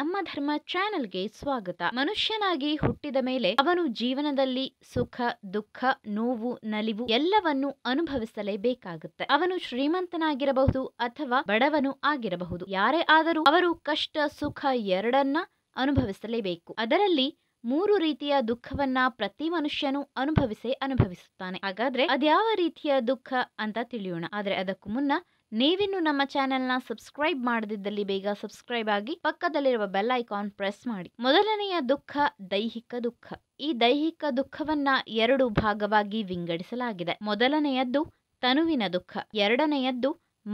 ನಮ್ಮ ಧರ್ಮ ಚಾನೆಲ್ಗೆ ಸ್ವಾಗತ ಮನುಷ್ಯನಾಗಿ ಹುಟ್ಟಿದ ಮೇಲೆ ಅವನು ಜೀವನದಲ್ಲಿ ಸುಖ ದುಃಖ ನೋವು ನಲಿವು ಎಲ್ಲವನ್ನು ಅನುಭವಿಸಲೇಬೇಕಾಗುತ್ತೆ ಅವನು ಶ್ರೀಮಂತನಾಗಿರಬಹುದು ಅಥವಾ ಬಡವನು ಆಗಿರಬಹುದು ಯಾರೇ ಆದರೂ ಅವರು ಕಷ್ಟ ಸುಖ ಎರಡನ್ನ ಅನುಭವಿಸಲೇಬೇಕು ಅದರಲ್ಲಿ ಮೂರು ರೀತಿಯ ದುಃಖವನ್ನ ಪ್ರತಿ ಮನುಷ್ಯನು ಅನುಭವಿಸೇ ಅನುಭವಿಸುತ್ತಾನೆ ಹಾಗಾದ್ರೆ ಅದ್ಯಾವ ರೀತಿಯ ದುಃಖ ಅಂತ ತಿಳಿಯೋಣ ಆದ್ರೆ ಅದಕ್ಕೂ ಮುನ್ನ ನೀವಿನ್ನು ನಮ್ಮ ಚಾನೆಲ್ ನ ಸಬ್ಸ್ಕ್ರೈಬ್ ಮಾಡದಿದ್ದಲ್ಲಿ ಬೇಗ ಸಬ್ಸ್ಕ್ರೈಬ್ ಆಗಿ ಪಕ್ಕದಲ್ಲಿರುವ ಬೆಲ್ ಐಕಾನ್ ಪ್ರೆಸ್ ಮಾಡಿ ಮೊದಲನೆಯ ದುಃಖ ದೈಹಿಕ ದುಃಖ ಈ ದೈಹಿಕ ದುಃಖವನ್ನ ಎರಡು ಭಾಗವಾಗಿ ವಿಂಗಡಿಸಲಾಗಿದೆ ಮೊದಲನೆಯದ್ದು ತನುವಿನ ದುಃಖ ಎರಡನೆಯದ್ದು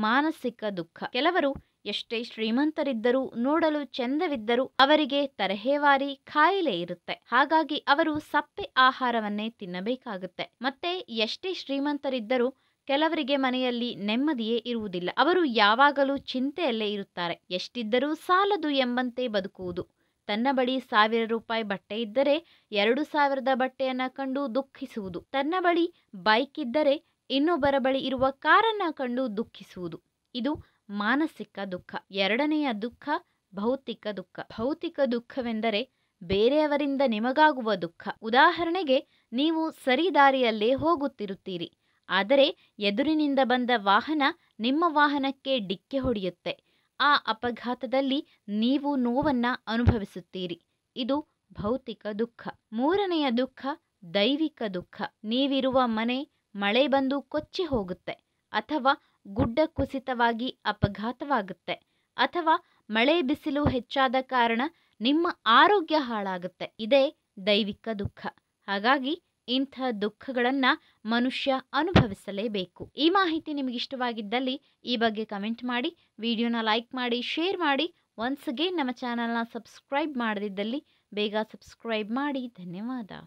ಮಾನಸಿಕ ದುಃಖ ಕೆಲವರು ಎಷ್ಟೇ ಶ್ರೀಮಂತರಿದ್ದರೂ ನೋಡಲು ಚೆಂದವಿದ್ದರೂ ಅವರಿಗೆ ತರಹೇವಾರಿ ಖಾಯಿಲೆ ಇರುತ್ತೆ ಹಾಗಾಗಿ ಅವರು ಸಪ್ಪೆ ಆಹಾರವನ್ನೇ ತಿನ್ನಬೇಕಾಗುತ್ತೆ ಮತ್ತೆ ಎಷ್ಟೇ ಶ್ರೀಮಂತರಿದ್ದರೂ ಕೆಲವರಿಗೆ ಮನೆಯಲ್ಲಿ ನೆಮ್ಮದಿಯೇ ಇರುವುದಿಲ್ಲ ಅವರು ಯಾವಾಗಲೂ ಚಿಂತೆಯಲ್ಲೇ ಇರುತ್ತಾರೆ ಎಷ್ಟಿದ್ದರೂ ಸಾಲದು ಎಂಬಂತೆ ಬದುಕುವುದು ತನ್ನ ಬಳಿ ಸಾವಿರ ರೂಪಾಯಿ ಬಟ್ಟೆ ಇದ್ದರೆ ಎರಡು ಸಾವಿರದ ಬಟ್ಟೆಯನ್ನು ಕಂಡು ದುಃಖಿಸುವುದು ತನ್ನ ಬಳಿ ಬೈಕ್ ಇದ್ದರೆ ಇನ್ನೊಬ್ಬರ ಬಳಿ ಇರುವ ಕಾರನ್ನು ಕಂಡು ದುಃಖಿಸುವುದು ಇದು ಮಾನಸಿಕ ದುಃಖ ಎರಡನೆಯ ದುಃಖ ಭೌತಿಕ ದುಃಖ ಭೌತಿಕ ದುಃಖವೆಂದರೆ ಬೇರೆಯವರಿಂದ ನಿಮಗಾಗುವ ದುಃಖ ಉದಾಹರಣೆಗೆ ನೀವು ಸರಿದಾರಿಯಲ್ಲೇ ಹೋಗುತ್ತಿರುತ್ತೀರಿ ಆದರೆ ಎದುರಿನಿಂದ ಬಂದ ವಾಹನ ನಿಮ್ಮ ವಾಹನಕ್ಕೆ ಡಿಕ್ಕಿ ಹೊಡೆಯುತ್ತೆ ಆ ಅಪಘಾತದಲ್ಲಿ ನೀವು ನೋವನ್ನು ಅನುಭವಿಸುತ್ತೀರಿ ಇದು ಭೌತಿಕ ದುಃಖ ಮೂರನೆಯ ದುಃಖ ದೈವಿಕ ದುಃಖ ನೀವಿರುವ ಮನೆ ಮಳೆ ಬಂದು ಕೊಚ್ಚಿ ಹೋಗುತ್ತೆ ಅಥವಾ ಗುಡ್ಡ ಕುಸಿತವಾಗಿ ಅಪಘಾತವಾಗುತ್ತೆ ಅಥವಾ ಮಳೆ ಬಿಸಿಲು ಹೆಚ್ಚಾದ ಕಾರಣ ನಿಮ್ಮ ಆರೋಗ್ಯ ಹಾಳಾಗುತ್ತೆ ಇದೇ ದೈವಿಕ ದುಃಖ ಹಾಗಾಗಿ ಇಂಥ ದುಃಖಗಳನ್ನು ಮನುಷ್ಯ ಅನುಭವಿಸಲೇಬೇಕು ಈ ಮಾಹಿತಿ ನಿಮಗಿಷ್ಟವಾಗಿದ್ದಲ್ಲಿ ಈ ಬಗ್ಗೆ ಕಮೆಂಟ್ ಮಾಡಿ ವಿಡಿಯೋನ ಲೈಕ್ ಮಾಡಿ ಶೇರ್ ಮಾಡಿ ಒನ್ಸ್ ಅಗೇನ್ ನಮ್ಮ ಚಾನಲ್ನ ಸಬ್ಸ್ಕ್ರೈಬ್ ಮಾಡದಿದ್ದಲ್ಲಿ ಬೇಗ ಸಬ್ಸ್ಕ್ರೈಬ್ ಮಾಡಿ ಧನ್ಯವಾದ